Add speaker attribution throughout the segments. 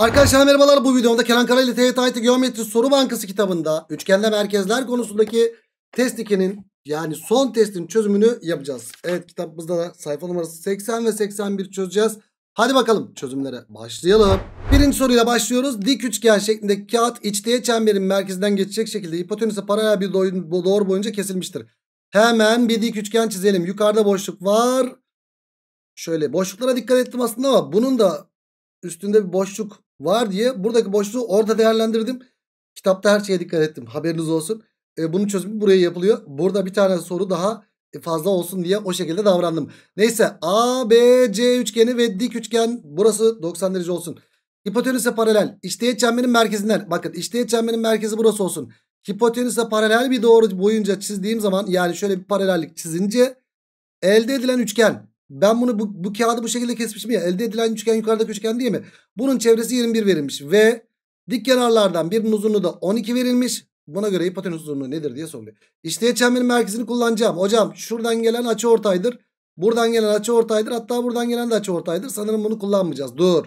Speaker 1: Arkadaşlar merhabalar bu videomda Kenan Kara ile TYT IT Geometri Soru Bankası kitabında üçgende merkezler konusundaki test 2'nin yani son testin çözümünü yapacağız. Evet kitabımızda da sayfa numarası 80 ve 81 çözeceğiz. Hadi bakalım çözümlere başlayalım. Birinci soruyla başlıyoruz. Dik üçgen şeklindeki kağıt içtiği çemberin merkezinden geçecek şekilde hipotenüse paralel bir doğru boyunca kesilmiştir. Hemen bir dik üçgen çizelim. Yukarıda boşluk var. Şöyle boşluklara dikkat ettim aslında ama bunun da üstünde bir boşluk var diye buradaki boşluğu orada değerlendirdim. Kitapta her şeye dikkat ettim. Haberiniz olsun. E, bunun çözümü buraya yapılıyor. Burada bir tane soru daha e, fazla olsun diye o şekilde davrandım. Neyse a b c üçgeni ve dik üçgen burası 90 derece olsun. Hipotenüse paralel. İşteğet çemberin merkezinden. Bakın işteğet çemberin merkezi burası olsun. Hipotenüse paralel bir doğru boyunca çizdiğim zaman yani şöyle bir paralellik çizince elde edilen üçgen ben bunu bu, bu kağıdı bu şekilde kesmişim ya. Elde edilen üçgen yukarıdaki üçgen değil mi? Bunun çevresi 21 verilmiş. Ve dik kenarlardan birinin uzunluğu da 12 verilmiş. Buna göre hipotenüs uzunluğu nedir diye soruluyor. İşte çemberin merkezini kullanacağım. Hocam şuradan gelen açı ortaydır. Buradan gelen açı ortaydır. Hatta buradan gelen de açı ortaydır. Sanırım bunu kullanmayacağız. Dur.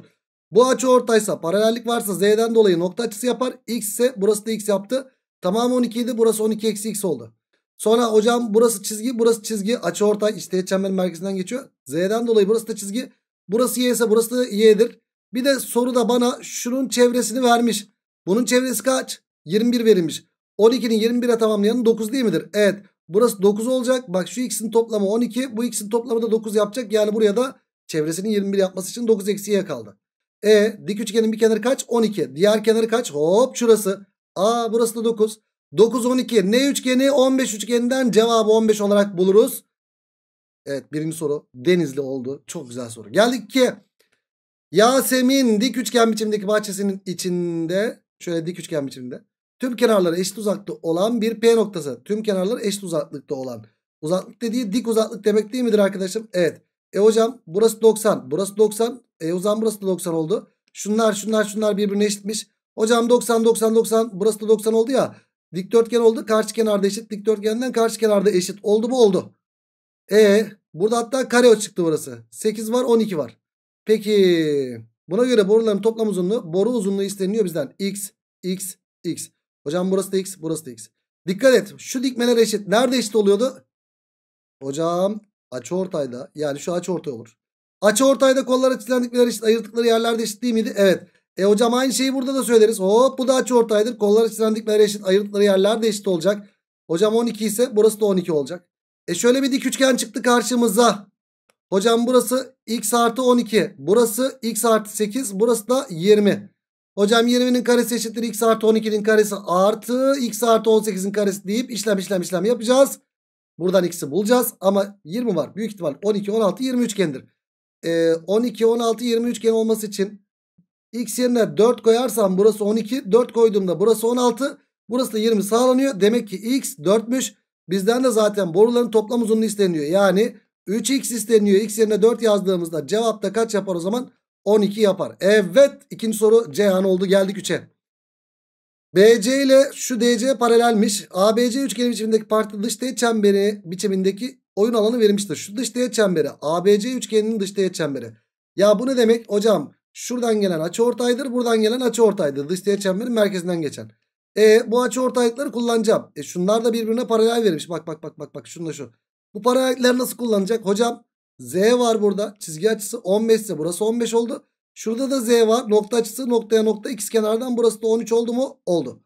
Speaker 1: Bu açı ortaysa paralellik varsa z'den dolayı nokta açısı yapar. X ise burası da x yaptı. Tamam 12 idi. Burası 12 eksi x oldu. Sonra hocam burası çizgi burası çizgi açı ortay işte çemberin merkezinden geçiyor. Z'den dolayı burası da çizgi. Burası Y ise burası da Y'dir. Bir de soruda bana şunun çevresini vermiş. Bunun çevresi kaç? 21 verilmiş. 12'nin 21'e tamamlayanı 9 değil midir? Evet. Burası 9 olacak. Bak şu x'in toplamı 12. Bu x'in toplamı da 9 yapacak. Yani buraya da çevresinin 21 yapması için 9 eksiye kaldı. E dik üçgenin bir kenarı kaç? 12. Diğer kenarı kaç? Hop şurası. A burası da 9. 9 12 ne üçgeni 15 üçgeninden cevabı 15 olarak buluruz. Evet birinci soru Denizli oldu. Çok güzel soru. Geldik ki Yasemin dik üçgen biçimindeki bahçesinin içinde şöyle dik üçgen biçiminde tüm kenarları eşit uzaklıkta olan bir P noktası. Tüm kenarları eşit uzaklıkta olan. Uzaklık dediği dik uzaklık demek değil midir arkadaşım? Evet. E hocam burası 90. Burası 90. E o zaman burası da 90 oldu. Şunlar şunlar şunlar birbirine eşitmiş. Hocam 90 90 90 burası da 90 oldu ya. Dikdörtgen oldu. Karşı kenarda eşit. Dikdörtgenden karşı kenarda eşit. Oldu mu? Oldu. E burada hatta kare çıktı burası. 8 var 12 var. Peki buna göre boruların toplam uzunluğu boru uzunluğu isteniyor bizden. X, X, X. Hocam burası da X, burası da X. Dikkat et şu dikmeler eşit. Nerede eşit oluyordu? Hocam ortayda, yani şu açıortay olur. ortayda kollara çizilen dikmeler eşit ayırdıkları yerlerde eşit değil miydi? Evet. E hocam aynı şeyi burada da söyleriz. Hop bu da açı ortaydır. Kollar açılandikları eşit ayrıtları yerler de eşit olacak. Hocam 12 ise burası da 12 olacak. E şöyle bir dik üçgen çıktı karşımıza. Hocam burası x artı 12. Burası x artı 8. Burası da 20. Hocam 20'nin karesi eşittir x artı 12'nin karesi artı x artı 18'in karesi deyip işlem işlem işlem yapacağız. Buradan x'i bulacağız ama 20 var. Büyük ihtimal 12, 16, 20 üçgendir. Ee, 12, 16, 20 üçgen olması için X yerine 4 koyarsam burası 12. 4 koyduğumda burası 16. Burası da 20 sağlanıyor. Demek ki X 4'müş. Bizden de zaten boruların toplam uzunluğu isteniyor. Yani 3X isteniyor. X yerine 4 yazdığımızda cevapta kaç yapar o zaman? 12 yapar. Evet ikinci soru Ceyhan oldu geldik 3'e. BC ile şu DC paralelmiş. ABC üçgeni biçimindeki parti dış teğet çemberi biçimindeki oyun alanı verilmiştir. Şu dış teğet çemberi ABC üçgeninin dış teğet çemberi. Ya bu ne demek? Hocam Şuradan gelen açı ortaydır. Buradan gelen açı ortaydır. Dış teğet çemberin merkezinden geçen. E bu açı ortaylıkları kullanacağım. E şunlar da birbirine paralel verilmiş. Bak bak bak bak bak da şu. Bu paralellikler nasıl kullanacak? Hocam Z var burada. Çizgi açısı 15 ise burası 15 oldu. Şurada da Z var. Nokta açısı noktaya nokta x kenardan burası da 13 oldu mu? Oldu.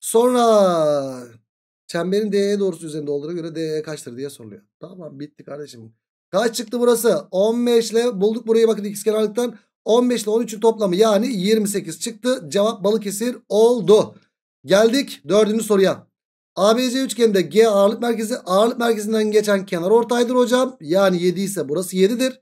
Speaker 1: Sonra çemberin DE doğrusu üzerinde olduğuna göre DE kaçtır diye soruluyor. Tamam bitti kardeşim. Kaç çıktı burası? 15 ile bulduk burayı bakın x kenarlıktan. 15 ile 13'ün toplamı yani 28 çıktı. Cevap Balıkesir oldu. Geldik dördüncü soruya. ABC üçgeninde G ağırlık merkezi ağırlık merkezinden geçen kenar ortaydır hocam. Yani 7 ise burası 7'dir.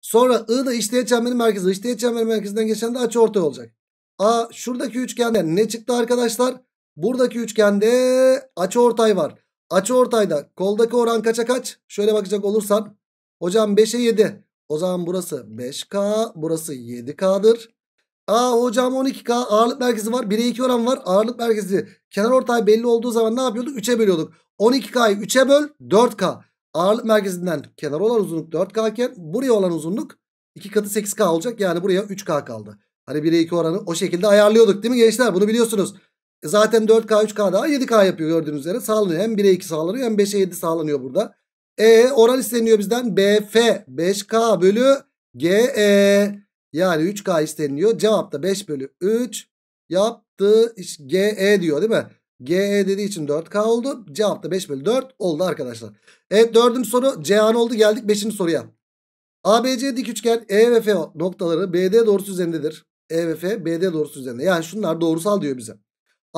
Speaker 1: Sonra I da işteğet çemberin merkezi. İşteğet çemberin merkezinden geçen de açı ortay olacak. A şuradaki üçgende ne çıktı arkadaşlar? Buradaki üçgende açı ortay var. Açı ortayda koldaki oran kaça kaç? Şöyle bakacak olursan. Hocam 5'e 7. O zaman burası 5K. Burası 7K'dır. Aa hocam 12K ağırlık merkezi var. 1'e 2 oran var. Ağırlık merkezi kenar ortay belli olduğu zaman ne yapıyorduk? 3'e bölüyorduk. 12K'yı 3'e böl 4K. Ağırlık merkezinden kenar olan uzunluk 4K iken buraya olan uzunluk 2 katı 8K olacak. Yani buraya 3K kaldı. Hani 1'e 2 oranı o şekilde ayarlıyorduk değil mi gençler? Bunu biliyorsunuz. E, zaten 4K 3K daha 7K yapıyor gördüğünüz üzere. Sağlanıyor. Hem 1'e 2 sağlanıyor hem 5'e 7 sağlanıyor burada. E oran isteniyor bizden. BF 5K bölü GE yani 3K isteniyor. Cevap da 5 bölü 3 yaptı. GE diyor değil mi? GE dediği için 4K oldu. Cevap da 5 bölü 4 oldu arkadaşlar. Evet dördüncü soru Cihan oldu. Geldik beşinci soruya. ABC dik üçgen E ve F noktaları BD doğrusu üzerindedir. E ve F BD doğrusu üzerinde. Yani şunlar doğrusal diyor bize.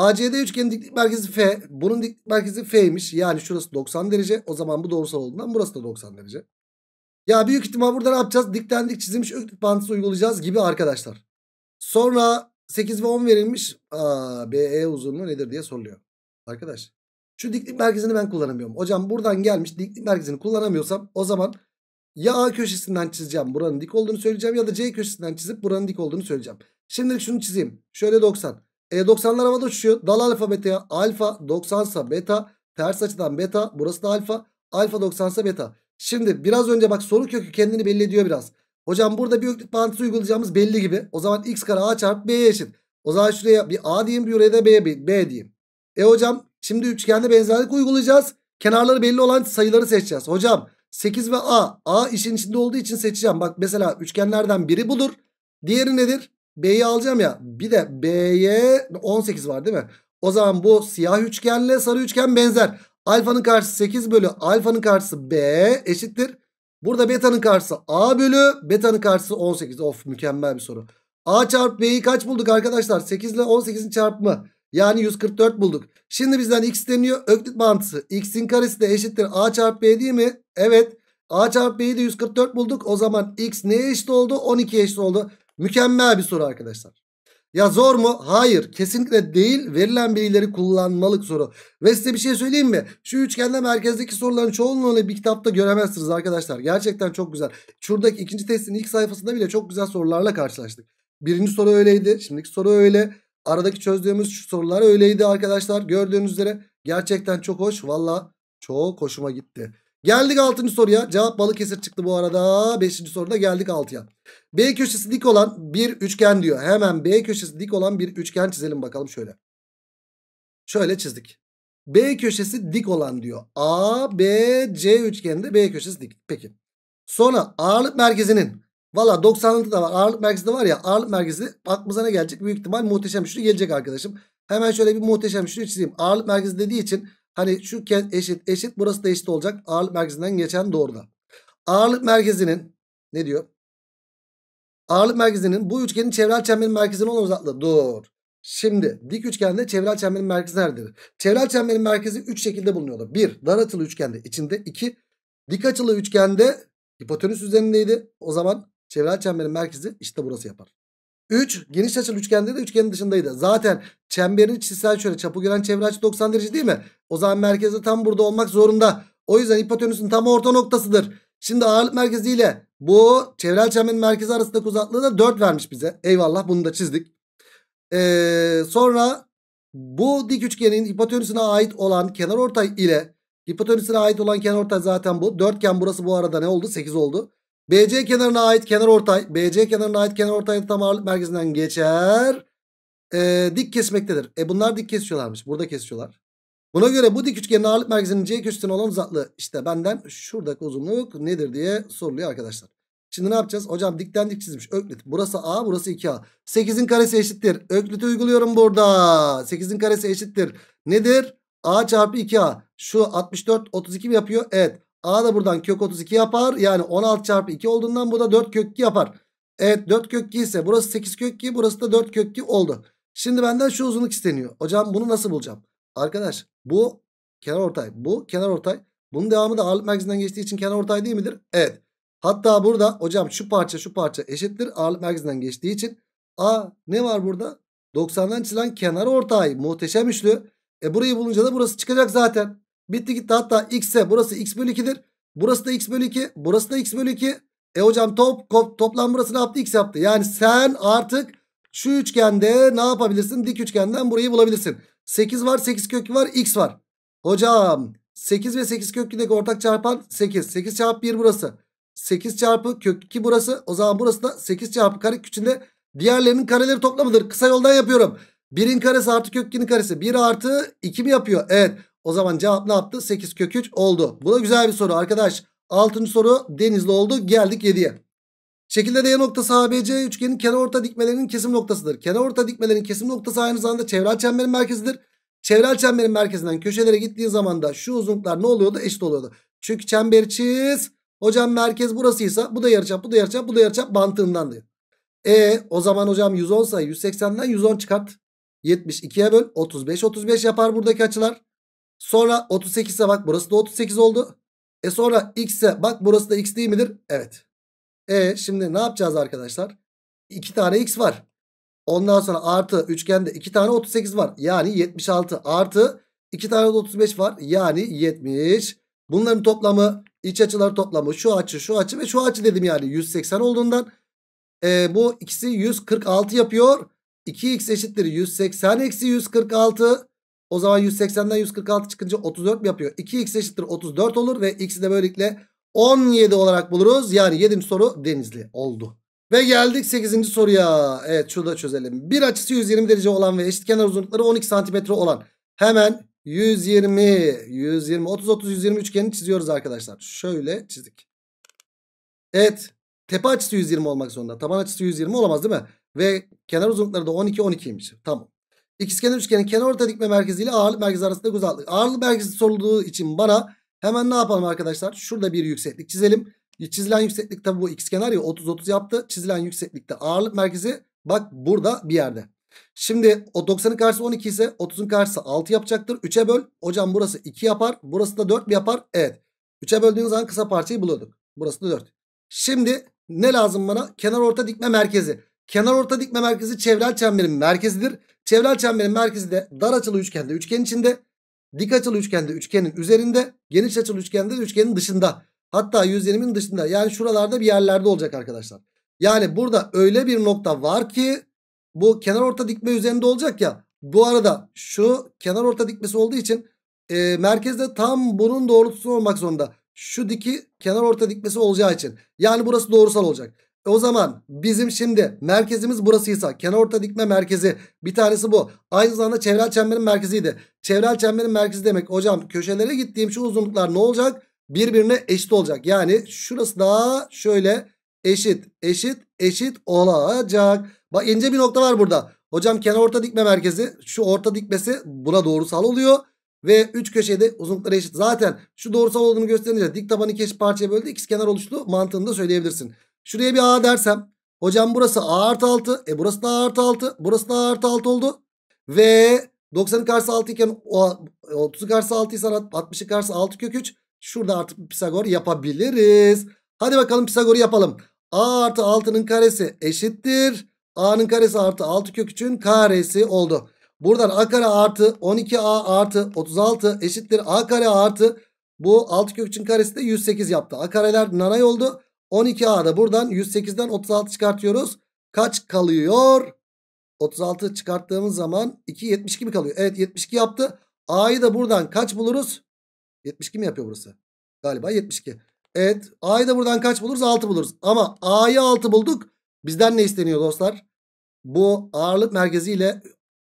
Speaker 1: ACD üçgenin diklik merkezi F. Bunun diklik merkezi F'ymiş. Yani şurası 90 derece. O zaman bu doğrusal olduğundan burası da 90 derece. Ya büyük ihtimal burada ne yapacağız? Dikten dik çizilmiş öklük bağıntısı uygulayacağız gibi arkadaşlar. Sonra 8 ve 10 verilmiş. Aa, BE uzunluğu nedir diye soruluyor. Arkadaş şu diklik merkezini ben kullanamıyorum. Hocam buradan gelmiş diklik merkezini kullanamıyorsam o zaman ya A köşesinden çizeceğim buranın dik olduğunu söyleyeceğim ya da C köşesinden çizip buranın dik olduğunu söyleyeceğim. Şimdilik şunu çizeyim. Şöyle 90. E90'lar havada uçuşuyor. Dal alfa beta'ya alfa 90 sa beta. Ters açıdan beta. Burası da alfa. Alfa 90 sa beta. Şimdi biraz önce bak soru kökü kendini belli ediyor biraz. Hocam burada bir öklit bağıntısı uygulayacağımız belli gibi. O zaman x kare a çarpı b'ye eşit. O zaman şuraya bir a diyeyim. Buraya da b, b, b diyeyim. E hocam şimdi üçgende benzerlik uygulayacağız. Kenarları belli olan sayıları seçeceğiz. Hocam 8 ve a. A işin içinde olduğu için seçeceğim. Bak mesela üçgenlerden biri budur. Diğeri nedir? B'yi alacağım ya. Bir de B'ye 18 var değil mi? O zaman bu siyah üçgenle sarı üçgen benzer. Alfanın karşısı 8 bölü alfanın karşısı B eşittir. Burada betanın karşısı A bölü betanın karşısı 18. Of mükemmel bir soru. A çarpı B'yi kaç bulduk arkadaşlar? 8 ile 18'in çarpımı. Yani 144 bulduk. Şimdi bizden x deniyor. Öklit mantısı. X'in karesi de eşittir. A çarpı B değil mi? Evet. A çarpı B'yi de 144 bulduk. O zaman x neye eşit oldu? 12 eşit oldu. Mükemmel bir soru arkadaşlar. Ya zor mu? Hayır. Kesinlikle değil. Verilen bilgileri kullanmalık soru. Ve size bir şey söyleyeyim mi? Şu üçgende merkezdeki soruların çoğunluğunu bir kitapta göremezsiniz arkadaşlar. Gerçekten çok güzel. Şuradaki ikinci testin ilk sayfasında bile çok güzel sorularla karşılaştık. Birinci soru öyleydi. Şimdiki soru öyle. Aradaki çözdüğümüz şu sorular öyleydi arkadaşlar. Gördüğünüz üzere gerçekten çok hoş. Valla çok hoşuma gitti. Geldik altıncı soruya. Cevap kesir çıktı bu arada. Beşinci soruda geldik altıya. B köşesi dik olan bir üçgen diyor. Hemen B köşesi dik olan bir üçgen çizelim bakalım şöyle. Şöyle çizdik. B köşesi dik olan diyor. A, B, C üçgeninde B köşesi dik. Peki. Sonra ağırlık merkezinin valla 90'lıkta da var. Ağırlık merkezi de var ya. Ağırlık merkezi aklımıza ne gelecek? Büyük ihtimal muhteşem üçlü gelecek arkadaşım. Hemen şöyle bir muhteşem üçlü çizeyim. Ağırlık merkezi dediği için hani şu eşit eşit burası da eşit olacak. Ağırlık merkezinden geçen doğruda. Ağırlık merkezinin ne diyor? Ağırlık merkezinin bu üçgenin çevrel çemberin merkezine olan uzaklığı. Dur. Şimdi dik üçgende çevrel çemberin merkezi nerededir? Çevrel çemberin merkezi 3 şekilde bulunuyordu. 1. Dar açılı üçgende içinde. 2. Dik açılı üçgende hipotenüs üzerindeydi. O zaman çevrel çemberin merkezi işte burası yapar. 3. Geniş açılı üçgende de üçgenin dışındaydı. Zaten çemberin çizsel şöyle çapı gören çevre açı 90 derece değil mi? O zaman merkezi tam burada olmak zorunda. O yüzden hipotenüsün tam orta noktasıdır. Şimdi ağırlık merkeziyle bu çevrel çemberin merkezi arasındaki uzaklığı da 4 vermiş bize. Eyvallah bunu da çizdik. Ee, sonra bu dik üçgenin hipotenüsüne ait olan kenar ortay ile hipotenüsüne ait olan kenar ortay zaten bu. Dörtgen burası bu arada ne oldu? 8 oldu. BC kenarına ait kenar ortay, BC kenarına ait kenar ortayın tam ağırlık merkezinden geçer. Ee, dik kesmektedir. E bunlar dik kesiyorlarmış. Burada kesiyorlar. Buna göre bu dik üçgenin ağırlık merkezinin C köşesine olan uzaklığı işte benden şuradaki uzunluk nedir diye soruluyor arkadaşlar. Şimdi ne yapacağız? Hocam dikten dik çizmiş. Öklit. Burası A burası 2A. 8'in karesi eşittir. Öklit'i uyguluyorum burada. 8'in karesi eşittir. Nedir? A çarpı 2A. Şu 64 32 mi yapıyor? Evet. A da buradan kök 32 yapar. Yani 16 çarpı 2 olduğundan bu da 4 kök 2 yapar. Evet 4 kök 2 ise burası 8 kök 2 burası da 4 kök 2 oldu. Şimdi benden şu uzunluk isteniyor. Hocam bunu nasıl bulacağım? Arkadaş bu kenar ortay. Bu kenar ortay. Bunun devamı da ağırlık merkezinden geçtiği için kenar ortay değil midir? Evet. Hatta burada hocam şu parça şu parça eşittir. Ağırlık merkezinden geçtiği için. A ne var burada? 90'dan çizilen kenar ortay. Muhteşem üçlü. E burayı bulunca da burası çıkacak zaten. Bitti gitti hatta x'e burası x bölü 2'dir. Burası da x bölü 2. Burası da x bölü 2. E hocam top, toplam burası ne yaptı? X yaptı. Yani sen artık şu üçgende ne yapabilirsin? Dik üçgenden burayı bulabilirsin. 8 var 8 kökü var x var. Hocam 8 ve 8 kökündeki ortak çarpan 8. 8 çarpı 1 burası. 8 çarpı kök 2 burası. O zaman burası da 8 çarpı kare küçüğünde diğerlerinin kareleri toplamıdır. Kısa yoldan yapıyorum. 1'in karesi artı kök 2'nin karesi. 1 artı 2 mi yapıyor? Evet. O zaman cevap ne yaptı? 8 kök 3 oldu. Bu da güzel bir soru arkadaş. 6. soru Denizli oldu. Geldik 7'ye. Şekilde D noktası ABC üçgenin kenar dikmelerinin kesim noktasıdır. Kenar dikmelerinin kesim noktası aynı zamanda çevrel çemberin merkezidir. Çevrel çemberin merkezinden köşelere gittiği zaman da şu uzunluklar ne oluyordu? Eşit oluyordu. Çünkü çember çiz. Hocam merkez burasıysa bu da yarıçap, bu da yarıçap, bu da yarıçap mantığından diyor. E o zaman hocam 110 ise 180'den 110 çıkart. 72'ye böl 35 35 yapar buradaki açılar. Sonra 38'e bak burası da 38 oldu. E sonra x'e bak burası da x değil midir? Evet. E şimdi ne yapacağız arkadaşlar? 2 tane x var. Ondan sonra artı üçgende 2 tane 38 var. Yani 76 artı 2 tane 35 var. Yani 70. Bunların toplamı iç açılar toplamı şu açı şu açı ve şu açı dedim yani 180 olduğundan. E, bu ikisi 146 yapıyor. 2x eşittir 180 eksi 146. O zaman 180'den 146 çıkınca 34 mi yapıyor? 2x eşittir 34 olur ve x'i de böylelikle 17 olarak buluruz. Yani 7. soru Denizli oldu. Ve geldik 8. soruya. Evet şurada çözelim. Bir açısı 120 derece olan ve eşit uzunlukları 12 santimetre olan. Hemen 120, 120, 30, 30, 120 üçgeni çiziyoruz arkadaşlar. Şöyle çizdik. Evet. Tepe açısı 120 olmak zorunda. Taban açısı 120 olamaz değil mi? Ve kenar uzunlukları da 12, 12'ymiş. Tamam. İkizkenar üçgenin kenar orta dikme merkezi ile ağırlık merkezi arasındaki uzaklık. Ağırlık merkezi sorulduğu için bana Hemen ne yapalım arkadaşlar? Şurada bir yükseklik çizelim. Çizilen yükseklik tabi bu kenar ya 30-30 yaptı. Çizilen yükseklikte ağırlık merkezi bak burada bir yerde. Şimdi o 90'ın karşısı 12 ise 30'un karşısı 6 yapacaktır. 3'e böl. Hocam burası 2 yapar. Burası da 4 mi yapar? Evet. 3'e böldüğün zaman kısa parçayı buluyorduk. Burası da 4. Şimdi ne lazım bana? Kenar orta dikme merkezi. Kenar orta dikme merkezi çevrel çemberin merkezidir. Çevrel çemberin merkezi de dar açılı üçgende. Üçgen içinde Dik açılı üçgende üçgenin üzerinde, geniş açılı üçgende de üçgenin dışında. Hatta yüzenimin dışında yani şuralarda bir yerlerde olacak arkadaşlar. Yani burada öyle bir nokta var ki bu kenar orta dikme üzerinde olacak ya. Bu arada şu kenar orta dikmesi olduğu için e, merkezde tam bunun doğrultusu olmak zorunda. Şu diki kenar orta dikmesi olacağı için. Yani burası doğrusal olacak. O zaman bizim şimdi merkezimiz burasıysa kenar orta dikme merkezi bir tanesi bu. Aynı zamanda çevrel çemberin merkeziydi. Çevrel çemberin merkezi demek hocam köşelere gittiğim şu uzunluklar ne olacak? Birbirine eşit olacak. Yani şurası daha şöyle eşit eşit eşit olacak. Bak ince bir nokta var burada. Hocam kenar orta dikme merkezi şu orta dikmesi buna doğrusal oluyor. Ve 3 köşede uzunlukları eşit. Zaten şu doğrusal olduğunu gösterince dik tabanı iki eşit parçaya böldü. İkiz kenar oluştu mantığını da söyleyebilirsin. Şuraya bir A dersem. Hocam burası A artı 6. E burası da A artı 6. Burası da A artı 6 oldu. Ve 90'ın karşısı 6 iken 30'un karşısı 6 ise 60'ın karşısı 6 kök 3. Şurada artık Pisagor yapabiliriz. Hadi bakalım Pisagor'u yapalım. A artı 6'nın karesi eşittir. A'nın karesi artı 6 kök 3'ün karesi oldu. Buradan A kare artı 12A artı 36 eşittir. A kare artı bu 6 kök 3'ün karesi de 108 yaptı. A kareler nanay oldu. 12A'da buradan 108'den 36 çıkartıyoruz. Kaç kalıyor? 36 çıkarttığımız zaman 2 72 mi kalıyor? Evet 72 yaptı. A'yı da buradan kaç buluruz? 72 mi yapıyor burası? Galiba 72. Evet A'yı da buradan kaç buluruz? 6 buluruz. Ama A'yı 6 bulduk. Bizden ne isteniyor dostlar? Bu ağırlık merkezi ile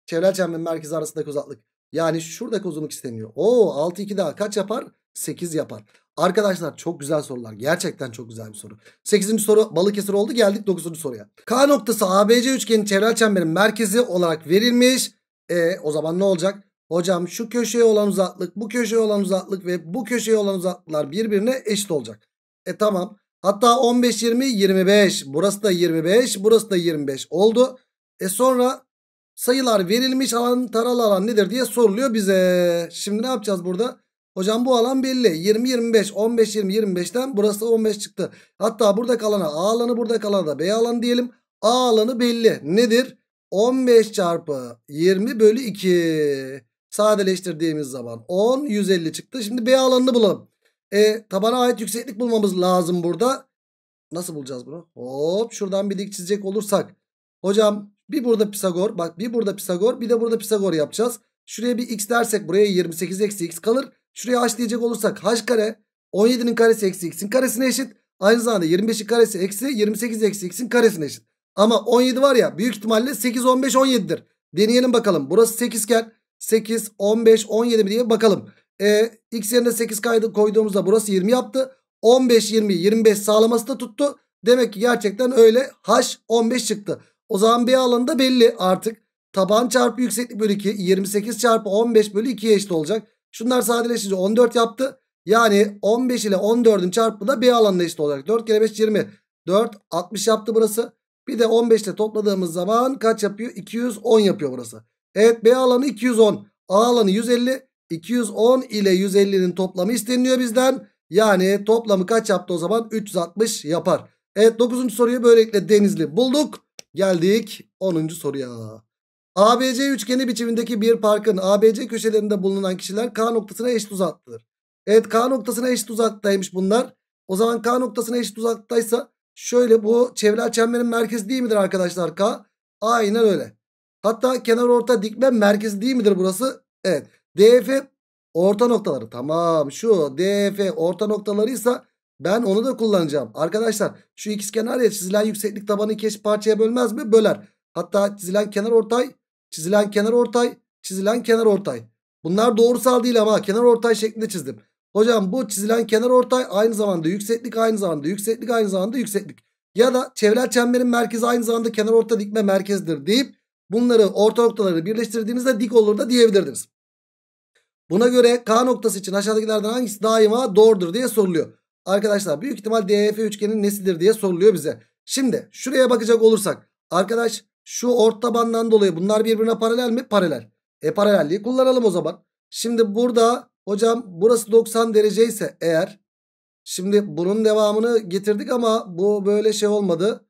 Speaker 1: çevrel çemberin merkezi arasındaki uzaklık. Yani şuradaki uzunluk isteniyor. Oo 6 2 daha kaç yapar? 8 yapar. Arkadaşlar çok güzel sorular. Gerçekten çok güzel bir soru. 8. soru Balıkesir oldu. Geldik 9. soruya. K noktası ABC üçgenin çevrel çemberin merkezi olarak verilmiş. E o zaman ne olacak? Hocam şu köşeye olan uzaklık, bu köşeye olan uzaklık ve bu köşeye olan uzaklıklar birbirine eşit olacak. E tamam. Hatta 15, 20, 25. Burası da 25, burası da 25 oldu. E sonra sayılar verilmiş alan taralı alan nedir diye soruluyor bize. Şimdi ne yapacağız burada? Hocam bu alan belli. 20, 25, 15, 20, 25'ten burası 15 çıktı. Hatta burada alana A alanı burada alana da B alanı diyelim. A alanı belli. Nedir? 15 çarpı 20 bölü 2. Sadeleştirdiğimiz zaman 10, 150 çıktı. Şimdi B alanını bulalım. E, tabana ait yükseklik bulmamız lazım burada. Nasıl bulacağız bunu? Hop şuradan bir dik çizecek olursak. Hocam bir burada Pisagor. Bak bir burada Pisagor. Bir de burada Pisagor yapacağız. Şuraya bir x dersek buraya 28 eksi x kalır. Şuraya h diyecek olursak h kare. 17'nin karesi eksi x'in karesine eşit. Aynı zamanda 25'in karesi eksi 28 eksi x'in karesine eşit. Ama 17 var ya büyük ihtimalle 8, 15, 17'dir. Deneyelim bakalım. Burası 8 iken 8, 15, 17 mi diye bakalım. E, x yerine 8 kaydı koyduğumuzda burası 20 yaptı. 15, 20, 25 sağlaması da tuttu. Demek ki gerçekten öyle h 15 çıktı. O zaman B alanında belli artık. Taban çarpı yükseklik bölü 2 28 çarpı 15 bölü 2'ye eşit olacak. Şunlar sadeleşince 14 yaptı. Yani 15 ile 14'ün çarpımı da B alanına eşit olacak. 4 kere 5 20. 4 60 yaptı burası. Bir de 15 ile topladığımız zaman kaç yapıyor? 210 yapıyor burası. Evet B alanı 210. A alanı 150. 210 ile 150'nin toplamı isteniliyor bizden. Yani toplamı kaç yaptı o zaman? 360 yapar. Evet 9. soruyu böylelikle Denizli bulduk. Geldik 10. soruya. ABC üçgeni biçimindeki bir parkın ABC köşelerinde bulunan kişiler K noktasına eşit uzaklıdır. Evet K noktasına eşit uzaktaymış bunlar. O zaman K noktasına eşit uzaktaysa şöyle bu çevre çemberin merkezi değil midir arkadaşlar K? Aynen öyle. Hatta kenar orta dikme merkezi değil midir burası? Evet. DF orta noktaları. Tamam şu DF orta noktalarıysa ben onu da kullanacağım. Arkadaşlar şu ikizkenar ya çizilen yükseklik tabanı iki eşit parçaya bölmez mi? Böler. Hatta çizilen kenar ortay, çizilen kenar ortay, çizilen kenar ortay. Bunlar doğrusal değil ama kenar ortay şeklinde çizdim. Hocam bu çizilen kenar ortay aynı zamanda yükseklik aynı zamanda yükseklik aynı zamanda yükseklik. Ya da çevreler çemberin merkezi aynı zamanda kenar orta dikme merkezidir deyip bunları orta noktaları birleştirdiğinizde dik olur da diyebilirdiniz. Buna göre K noktası için aşağıdakilerden hangisi daima doğrudur diye soruluyor. Arkadaşlar büyük ihtimal DEF üçgenin nesidir diye soruluyor bize. Şimdi şuraya bakacak olursak arkadaş şu ort tabandan dolayı bunlar birbirine paralel mi? Paralel. E paralelliği kullanalım o zaman. Şimdi burada hocam burası 90 derece ise eğer şimdi bunun devamını getirdik ama bu böyle şey olmadı.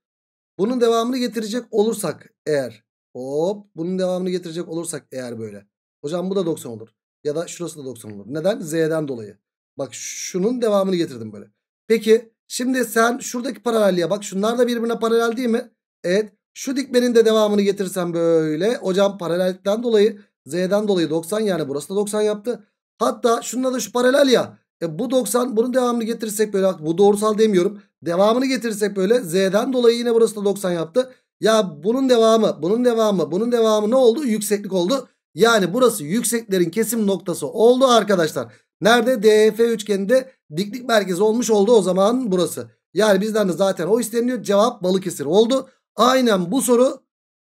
Speaker 1: Bunun devamını getirecek olursak eğer hop bunun devamını getirecek olursak eğer böyle. Hocam bu da 90 olur. Ya da şurası da 90 olur. Neden? Z'den dolayı. Bak şunun devamını getirdim böyle. Peki şimdi sen şuradaki paralelliğe bak. Şunlar da birbirine paralel değil mi? Evet. Şu dikmenin de devamını getirsem böyle. Hocam paralellikten dolayı Z'den dolayı 90 yani burası da 90 yaptı. Hatta şununla da şu paralel ya. E bu 90 bunun devamını getirirsek böyle bu doğrusal demiyorum. Devamını getirirsek böyle Z'den dolayı yine burası da 90 yaptı. Ya bunun devamı bunun devamı bunun devamı ne oldu? Yükseklik oldu. Yani burası yükseklerin kesim noktası oldu arkadaşlar. Nerede? DEF üçgeninde diklik merkezi olmuş oldu o zaman burası. Yani bizden de zaten o isteniyor. Cevap Balıkesir oldu. Aynen bu soru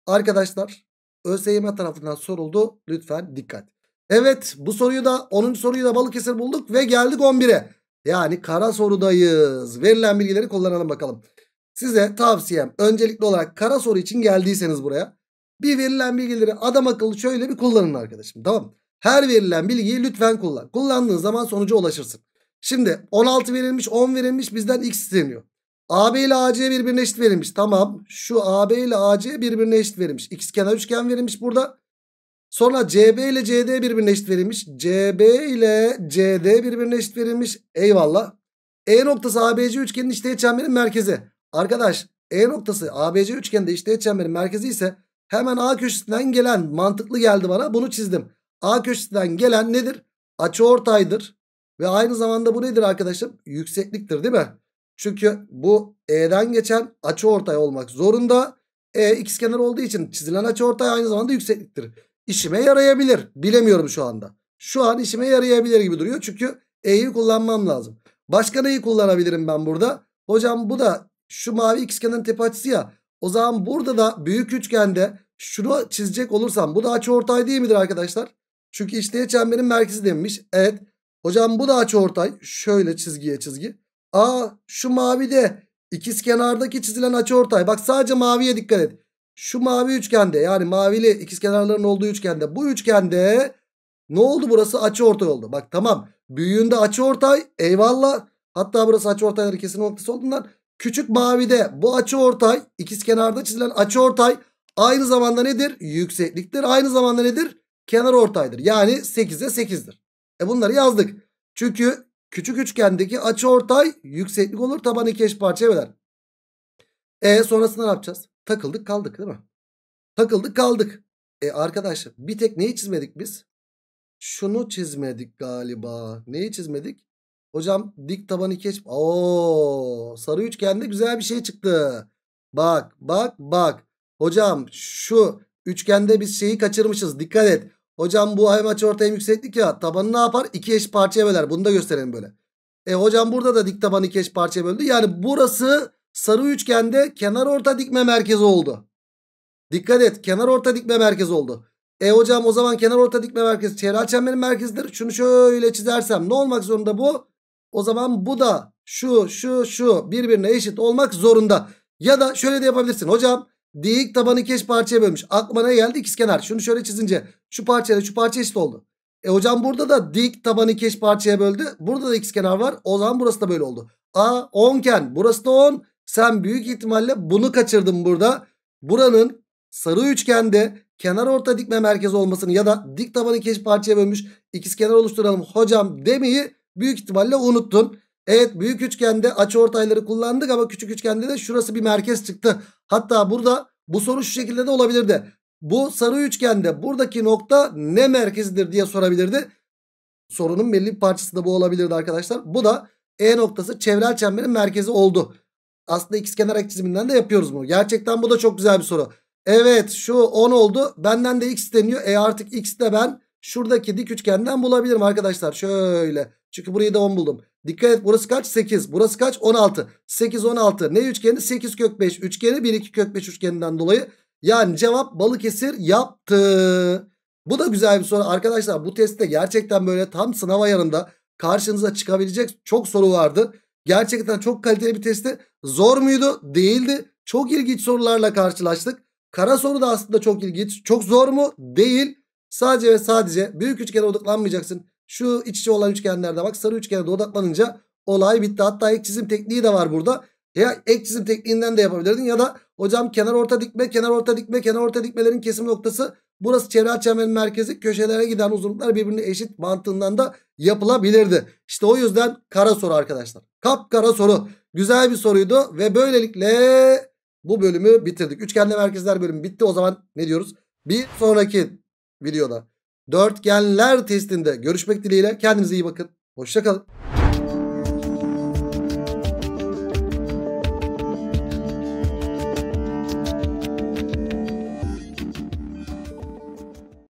Speaker 1: arkadaşlar ÖSYM tarafından soruldu. Lütfen dikkat. Evet bu soruyu da 10. soruyu da Balıkesir bulduk ve geldik 11'e. Yani kara sorudayız. Verilen bilgileri kullanalım bakalım. Size tavsiyem öncelikli olarak kara soru için geldiyseniz buraya bir verilen bilgileri adam akıllı şöyle bir kullanın arkadaşım tamam mı? Her verilen bilgiyi lütfen kullan. Kullandığın zaman sonuca ulaşırsın. Şimdi 16 verilmiş 10 verilmiş bizden x isteniyor. AB ile AC birbirine eşit verilmiş. Tamam. Şu AB ile AC birbirine eşit verilmiş. X kenar üçgen verilmiş burada. Sonra CB ile CD birbirine eşit verilmiş. CB ile CD birbirine eşit verilmiş. Eyvallah. E noktası ABC üçgenin içteği çemberin merkezi. Arkadaş E noktası ABC üçgeninde içteği çemberin merkezi ise hemen A köşesinden gelen mantıklı geldi bana. Bunu çizdim. A köşesinden gelen nedir? Açı ortaydır. Ve aynı zamanda bu nedir arkadaşım? Yüksekliktir değil mi? Çünkü bu E'den geçen açı ortay olmak zorunda. E x kenar olduğu için çizilen açı ortay aynı zamanda yüksekliktir. İşime yarayabilir. Bilemiyorum şu anda. Şu an işime yarayabilir gibi duruyor. Çünkü E'yi kullanmam lazım. Başka neyi kullanabilirim ben burada? Hocam bu da şu mavi x kenarın tepe açısı ya. O zaman burada da büyük üçgende şunu çizecek olursam bu da açı ortay değil midir arkadaşlar? Çünkü içteye çemberin merkezi demiş. Evet. Hocam bu da ortay. Şöyle çizgiye çizgi. Aa şu mavi de ikiz kenardaki çizilen ortay. Bak sadece maviye dikkat et. Şu mavi üçgende yani mavili ikiz kenarların olduğu üçgende bu üçgende ne oldu burası ortay oldu. Bak tamam büyüğünde ortay. eyvallah. Hatta burası ortayları kesin noktası olduğundan küçük mavide bu ortay, ikiz kenarda çizilen ortay. aynı zamanda nedir? Yüksekliktir. Aynı zamanda nedir? kenar ortaydır. Yani 8'e 8'dir. E bunları yazdık. Çünkü küçük üçgendeki açı ortay yükseklik olur. taban iki eş parçaya böler. E sonrasında ne yapacağız? Takıldık kaldık değil mi? Takıldık kaldık. E arkadaşlar bir tek neyi çizmedik biz? Şunu çizmedik galiba. Neyi çizmedik? Hocam dik taban iki eş. Oo, sarı üçgende güzel bir şey çıktı. Bak bak bak. Hocam şu üçgende biz şeyi kaçırmışız. Dikkat et. Hocam bu aymaç ortayım yükseklik ya. Tabanı ne yapar? İki eş parçaya böler. Bunu da gösterelim böyle. E hocam burada da dik taban iki eş parçaya böldü. Yani burası sarı üçgende kenar orta dikme merkezi oldu. Dikkat et. Kenar orta dikme merkezi oldu. E hocam o zaman kenar orta dikme merkezi çevre çemberin merkezidir. Şunu şöyle çizersem ne olmak zorunda bu? O zaman bu da şu şu şu birbirine eşit olmak zorunda. Ya da şöyle de yapabilirsin. Hocam Dik tabanı iki parçaya bölmüş. Aklıma ne geldi? İkizkenar. Şunu şöyle çizince şu parçayla şu parça eşit oldu. E hocam burada da dik tabanı iki parçaya böldü. Burada da ikizkenar var. O zaman burası da böyle oldu. A 10 ken. burası da 10. Sen büyük ihtimalle bunu kaçırdın burada. Buranın sarı üçgende kenar orta dikme merkezi olmasını ya da dik tabanı iki parçaya bölmüş ikizkenar oluşturalım hocam demeyi büyük ihtimalle unuttun. Evet büyük üçgende açıortayları kullandık ama küçük üçgende de şurası bir merkez çıktı. Hatta burada bu soru şu şekilde de olabilirdi. Bu sarı üçgende buradaki nokta ne merkezidir diye sorabilirdi. Sorunun belli bir parçası da bu olabilirdi arkadaşlar. Bu da E noktası çevrel çemberin merkezi oldu. Aslında ikizkenar ek çiziminden de yapıyoruz bunu. Gerçekten bu da çok güzel bir soru. Evet şu 10 oldu. Benden de x deniyor. E artık x de ben şuradaki dik üçgenden bulabilirim arkadaşlar. Şöyle. Çünkü burayı da 10 buldum. Dikkat et burası kaç? 8. Burası kaç? 16. 8, 16. Ne üçgeni? 8 kök 5 üçgeni. 1, 2 kök 5 üçgeninden dolayı. Yani cevap Balıkesir yaptı. Bu da güzel bir soru. Arkadaşlar bu testte gerçekten böyle tam sınav yanında karşınıza çıkabilecek çok soru vardı. Gerçekten çok kaliteli bir testti. Zor muydu? Değildi. Çok ilginç sorularla karşılaştık. Kara soru da aslında çok ilginç. Çok zor mu? Değil. Sadece ve sadece büyük üçgen odaklanmayacaksın. Şu iç içe olan üçgenlerde bak sarı üçgende odaklanınca olay bitti. Hatta ek çizim tekniği de var burada. Ya ek çizim tekniğinden de yapabilirdin ya da hocam kenar orta dikme, kenar orta dikme, kenar orta dikmelerin kesim noktası burası çevre açıhemenin merkezi köşelere giden uzunluklar birbirine eşit mantığından da yapılabilirdi. İşte o yüzden kara soru arkadaşlar. Kap kara soru. Güzel bir soruydu ve böylelikle bu bölümü bitirdik. Üçgenli merkezler bölümü bitti. O zaman ne diyoruz? Bir sonraki videoda dörtgenler testinde görüşmek dileğiyle. Kendinize iyi bakın. Hoşçakalın.